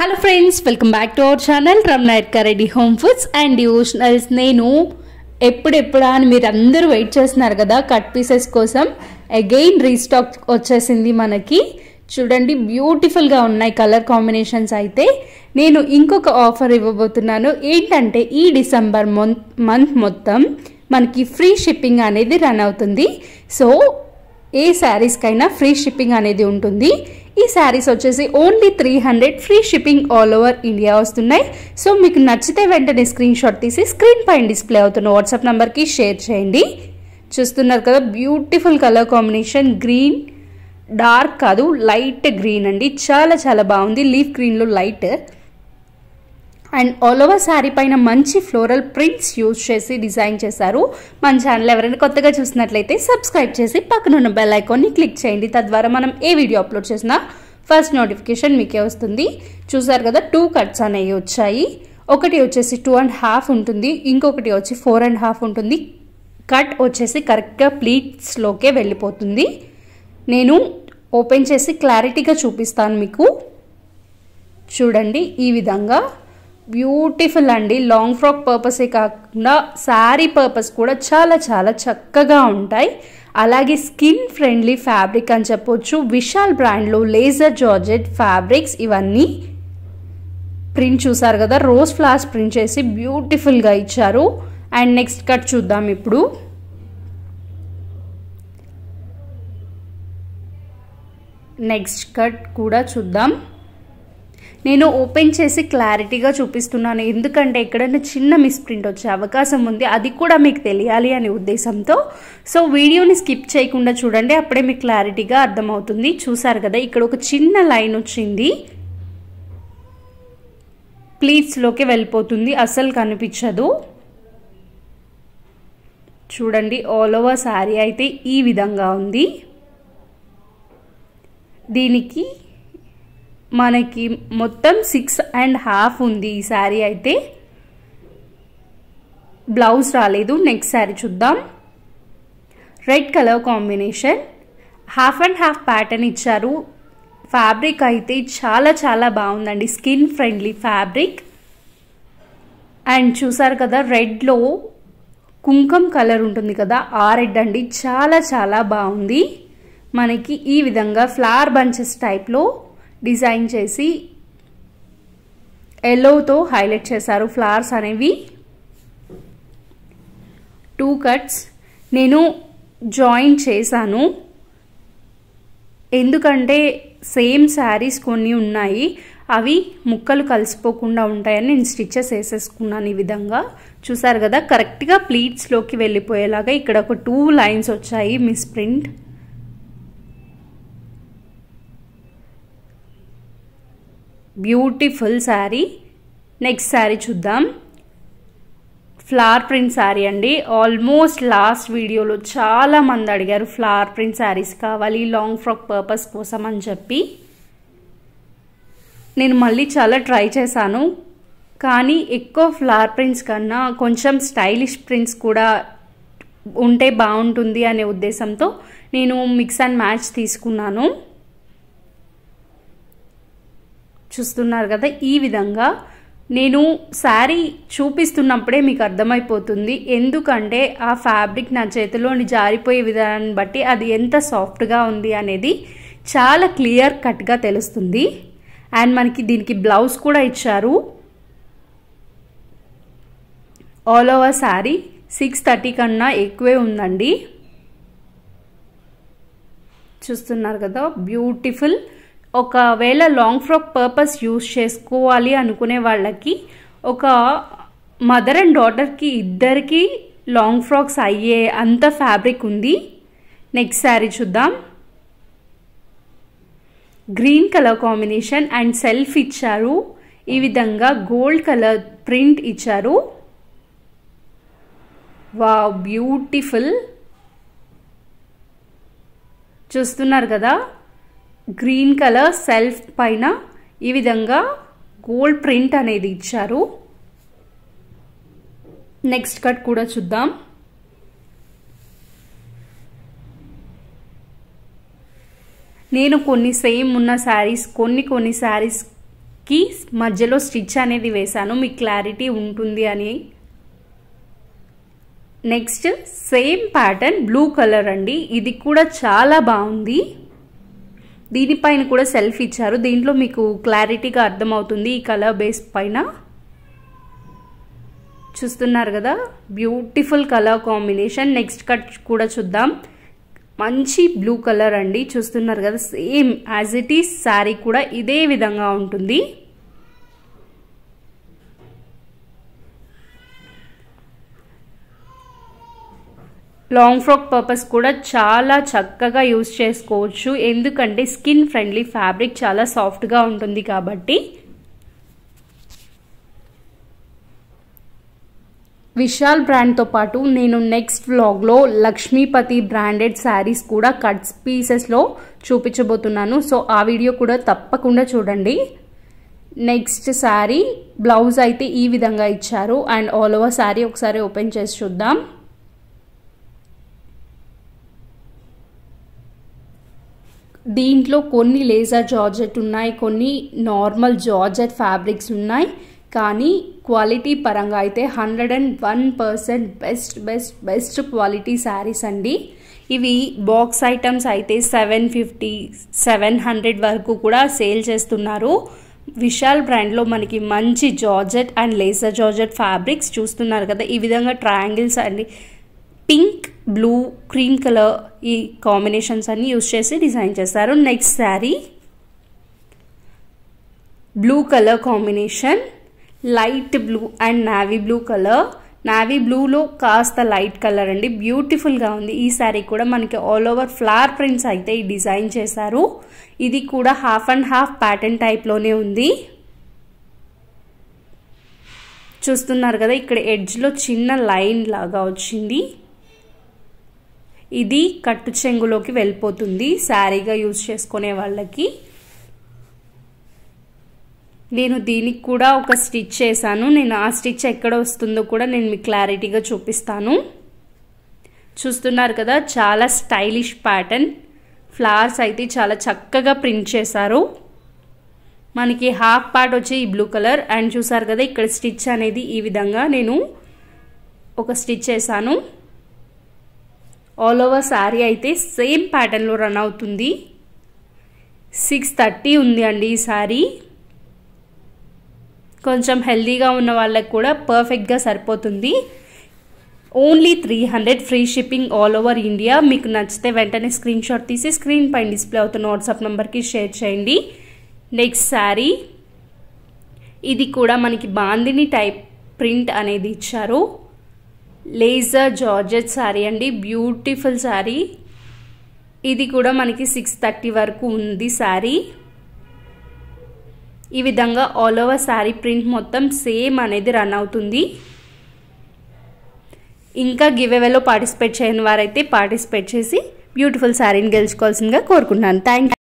hello friends welcome back to our channel రమ్నాయట్కా Reddy home foods and devotionals నేను ఎప్పుడెప్పుడా అని మీరు అందరూ వెయిట్ చేస్తున్నారు కదా కట్ పీసెస్ కోసం అగైన్ రీస్టాక్ వచ్చేసింది మనకి చూడండి బ్యూటిఫుల్గా ఉన్నాయి కలర్ కాంబినేషన్స్ అయితే నేను ఇంకొక ఆఫర్ ఇవ్వబోతున్నాను ఏంటంటే ఈ డిసెంబర్ మంత్ మొత్తం మనకి ఫ్రీ షిప్పింగ్ అనేది రన్ అవుతుంది సో ఏ శారీస్కైనా ఫ్రీ షిప్పింగ్ అనేది ఉంటుంది ఈ శారీస్ వచ్చేసి only three hundred free shipping all over India వస్తున్నాయి సో మీకు నచ్చితే వెంటనే స్క్రీన్ షాట్ తీసి స్క్రీన్ పైన డిస్ప్లే అవుతున్న వాట్సాప్ నెంబర్కి షేర్ చేయండి చూస్తున్నారు కదా beautiful colour combination green dark కాదు లైట్ గ్రీన్ అండి చాలా చాలా బాగుంది లీఫ్ గ్రీన్లో light and all over sari పైన మంచి ఫ్లోరల్ ప్రింట్స్ యూజ్ చేసి డిజైన్ చేశారు మన ఛానల్ ఎవరైనా కొత్తగా చూసినట్లయితే సబ్స్క్రైబ్ చేసి పక్కన ఉన్న బెల్ ఐకాన్ని క్లిక్ చేయండి తద్వారా మనం ఏ వీడియో అప్లోడ్ చేసినా ఫస్ట్ నోటిఫికేషన్ మీకే వస్తుంది చూసారు కదా టూ కట్స్ అనేవి వచ్చాయి ఒకటి వచ్చేసి టూ అండ్ హాఫ్ ఉంటుంది ఇంకొకటి వచ్చి ఫోర్ అండ్ హాఫ్ ఉంటుంది కట్ వచ్చేసి కరెక్ట్గా ప్లీట్స్లోకే వెళ్ళిపోతుంది నేను ఓపెన్ చేసి క్లారిటీగా చూపిస్తాను మీకు చూడండి ఈ విధంగా బ్యూటిఫుల్ అండి లాంగ్ ఫ్రాక్ పర్పసే కాకుండా శారీ పర్పస్ కూడా చాలా చాలా చక్కగా ఉంటాయి అలాగే స్కిన్ ఫ్రెండ్లీ ఫ్యాబ్రిక్ అని చెప్పొచ్చు విశాల్ బ్రాండ్లో లేజర్ జార్జెట్ ఫ్యాబ్రిక్స్ ఇవన్నీ ప్రింట్ చూసారు కదా రోజ్ ఫ్లాస్ ప్రింట్ చేసి బ్యూటిఫుల్గా ఇచ్చారు అండ్ నెక్స్ట్ కట్ చూద్దాం ఇప్పుడు నెక్స్ట్ కట్ కూడా చూద్దాం నేను ఓపెన్ చేసి క్లారిటీగా చూపిస్తున్నాను ఎందుకంటే ఎక్కడైనా చిన్న మిస్ప్రింట్ వచ్చే అవకాశం ఉంది అది కూడా మీకు తెలియాలి అనే ఉద్దేశంతో సో వీడియోని స్కిప్ చేయకుండా చూడండి అప్పుడే మీకు క్లారిటీగా అర్థమవుతుంది చూసారు కదా ఇక్కడ ఒక చిన్న లైన్ వచ్చింది ప్లీట్స్లోకి వెళ్ళిపోతుంది అస్సలు కనిపించదు చూడండి ఆల్ ఓవర్ శారీ అయితే ఈ విధంగా ఉంది దీనికి మనకి మొత్తం సిక్స్ అండ్ హాఫ్ ఉంది ఈ శారీ అయితే బ్లౌజ్ రాలేదు నెక్స్ట్ శారీ చూద్దాం red colour combination half and half pattern ఇచ్చారు ఫ్యాబ్రిక్ అయితే చాలా చాలా బాగుందండి స్కిన్ ఫ్రెండ్లీ ఫ్యాబ్రిక్ అండ్ చూసారు కదా రెడ్లో కుంకం కలర్ ఉంటుంది కదా ఆ రెడ్ అండి చాలా చాలా బాగుంది మనకి ఈ విధంగా ఫ్లవర్ బంచెస్ టైప్లో డిజైన్ చేసి ఎల్లోతో హైలైట్ చేశారు ఫ్లవర్స్ అనేవి టూ కట్స్ నేను జాయిన్ చేశాను ఎందుకంటే సేమ్ శారీస్ కొన్ని ఉన్నాయి అవి ముక్కలు కలిసిపోకుండా ఉంటాయని నేను స్టిచ్చెస్ వేసేసుకున్నాను ఈ విధంగా చూసారు కదా కరెక్ట్గా ప్లీట్స్లోకి వెళ్ళిపోయేలాగా ఇక్కడ ఒక టూ లైన్స్ వచ్చాయి miss print beautiful sari next sari చూద్దాం ఫ్లవర్ ప్రింట్ శారీ అండి ఆల్మోస్ట్ లాస్ట్ వీడియోలో చాలా మంది అడిగారు ఫ్లవర్ ప్రింట్ శారీస్ కావాలి లాంగ్ ఫ్రాక్ పర్పస్ కోసం అని చెప్పి నేను మళ్ళీ చాలా ట్రై చేశాను కానీ ఎక్కువ ఫ్లవర్ ప్రింట్స్ కన్నా కొంచెం స్టైలిష్ ప్రింట్స్ కూడా ఉంటే బాగుంటుంది అనే ఉద్దేశంతో నేను మిక్స్ అండ్ మ్యాచ్ తీసుకున్నాను చూస్తున్నారు కదా ఈ విధంగా నేను శారీ చూపిస్తున్నప్పుడే మీకు అర్థమైపోతుంది ఎందుకంటే ఆ ఫ్యాబ్రిక్ నా చేతిలోని జారిపోయే విధానాన్ని బట్టి అది ఎంత సాఫ్ట్గా ఉంది అనేది చాలా క్లియర్ కట్గా తెలుస్తుంది అండ్ మనకి దీనికి బ్లౌజ్ కూడా ఇచ్చారు all over sari six thirty కన్నా ఎక్కువే ఉందండి చూస్తున్నారు కదా బ్యూటిఫుల్ ఒకవేళ లాంగ్ ఫ్రాక్ పర్పస్ యూజ్ చేసుకోవాలి అనుకునే వాళ్ళకి ఒక మదర్ అండ్ డాటర్కి ఇద్దరికి లాంగ్ ఫ్రాక్స్ అయ్యే అంత ఫ్యాబ్రిక్ ఉంది నెక్స్ట్ శారీ చూద్దాం green colour combination and self ఇచ్చారు ఈ విధంగా గోల్డ్ కలర్ ప్రింట్ ఇచ్చారు వా బ్యూటిఫుల్ చూస్తున్నారు కదా గ్రీన్ కలర్ సెల్ఫ్ పైన ఈ విధంగా గోల్డ్ ప్రింట్ అనేది ఇచ్చారు నెక్స్ట్ కట్ కూడా చూద్దాం నేను కొన్ని సేమ్ ఉన్న శారీస్ కొన్ని కొన్ని శారీస్కి మధ్యలో స్టిచ్ అనేది వేశాను మీకు క్లారిటీ ఉంటుంది అని next same pattern blue colour అండి ఇది కూడా చాలా బాగుంది దీనిపైన కూడా సెల్ఫ్ ఇచ్చారు దీంట్లో మీకు క్లారిటీగా అర్థమవుతుంది ఈ కలర్ బేస్ పైన చూస్తున్నారు కదా beautiful colour combination next cut కూడా చూద్దాం మంచి బ్లూ కలర్ అండి చూస్తున్నారు కదా same as it is sari కూడా ఇదే విధంగా ఉంటుంది లాంగ్ ఫ్రాక్ పర్పస్ కూడా చాలా చక్కగా యూజ్ చేసుకోవచ్చు ఎందుకంటే స్కిన్ ఫ్రెండ్లీ ఫ్యాబ్రిక్ చాలా సాఫ్ట్గా ఉంటుంది కాబట్టి విశాల్ బ్రాండ్తో పాటు నేను నెక్స్ట్ వ్లాగ్లో లక్ష్మీపతి బ్రాండెడ్ శారీస్ కూడా కట్స్ పీసెస్లో చూపించబోతున్నాను సో ఆ వీడియో కూడా తప్పకుండా చూడండి నెక్స్ట్ శారీ బ్లౌజ్ అయితే ఈ విధంగా ఇచ్చారు అండ్ ఆల్ ఓవర్ శారీ ఒకసారి ఓపెన్ చేసి చూద్దాం దీంట్లో కొన్ని లేజర్ జార్జెట్ ఉన్నాయి కొన్ని నార్మల్ జార్జెట్ ఫ్యాబ్రిక్స్ ఉన్నాయి కానీ క్వాలిటీ పరంగా అయితే hundred and one percent best best best quality saris అండి ఇవి బాక్స్ ఐటమ్స్ అయితే సెవెన్ ఫిఫ్టీ సెవెన్ హండ్రెడ్ వరకు కూడా సేల్ చేస్తున్నారు విశాల్ బ్రాండ్లో మనకి మంచి georgette and laser georgette fabrics చూస్తున్నారు కదా ఈ విధంగా ట్రయాంగిల్స్ అండి పింక్ బ్లూ క్రీమ్ కలర్ ఈ కాంబినేషన్స్ అన్ని యూజ్ చేసి డిజైన్ చేశారు next sari blue colour combination light blue and navy blue colour navy బ్లూలో కాస్త లైట్ కలర్ అండి బ్యూటిఫుల్గా ఉంది ఈ శారీ కూడా మనకి ఆల్ ఓవర్ ఫ్లవర్ ప్రింట్స్ అయితే ఈ డిజైన్ చేశారు ఇది కూడా హాఫ్ అండ్ హాఫ్ ప్యాటర్న్ టైప్లోనే ఉంది చూస్తున్నారు కదా ఇక్కడ ఎడ్జ్లో చిన్న లైన్ లాగా వచ్చింది ఇది కట్టు చెంగులోకి వెళ్ళిపోతుంది శారీగా యూజ్ చేసుకునే వాళ్ళకి నేను దీనికి కూడా ఒక స్టిచ్ చేశాను నేను ఆ స్టిచ్ ఎక్కడ వస్తుందో కూడా నేను మీకు క్లారిటీగా చూపిస్తాను చూస్తున్నారు కదా చాలా స్టైలిష్ ప్యాటర్న్ ఫ్లవర్స్ అయితే చాలా చక్కగా ప్రింట్ చేశారు మనకి హాఫ్ పార్ట్ వచ్చి ఈ బ్లూ కలర్ అండ్ చూసారు కదా ఇక్కడ స్టిచ్ అనేది ఈ విధంగా నేను ఒక స్టిచ్ చేశాను ఆల్ ఓవర్ శారీ అయితే సేమ్ ప్యాటర్న్లో రన్ అవుతుంది సిక్స్ థర్టీ ఉంది అండి ఈ శారీ కొంచెం హెల్దీగా ఉన్న వాళ్ళకి కూడా పర్ఫెక్ట్గా సరిపోతుంది only three hundred free shipping all over India మీకు నచ్చితే వెంటనే స్క్రీన్ షాట్ తీసి స్క్రీన్ పైన డిస్ప్లే అవుతున్న వాట్సాప్ నెంబర్కి షేర్ చేయండి నెక్స్ట్ శారీ ఇది కూడా మనకి బాందిని టైప్ ప్రింట్ అనేది ఇచ్చారు లేజర్ జార్జెట్ శారీ అండి బ్యూటిఫుల్ శారీ ఇది కూడా మనకి సిక్స్ థర్టీ వరకు ఉంది శారీ ఈ విధంగా ఆల్ ఓవర్ శారీ ప్రింట్ మొత్తం సేమ్ అనేది రన్ అవుతుంది ఇంకా గివెవేలో పార్టిసిపేట్ చేయని వారైతే పార్టిసిపేట్ చేసి బ్యూటిఫుల్ శారీని గెలుచుకోవాల్సిందిగా కోరుకుంటున్నాను థ్యాంక్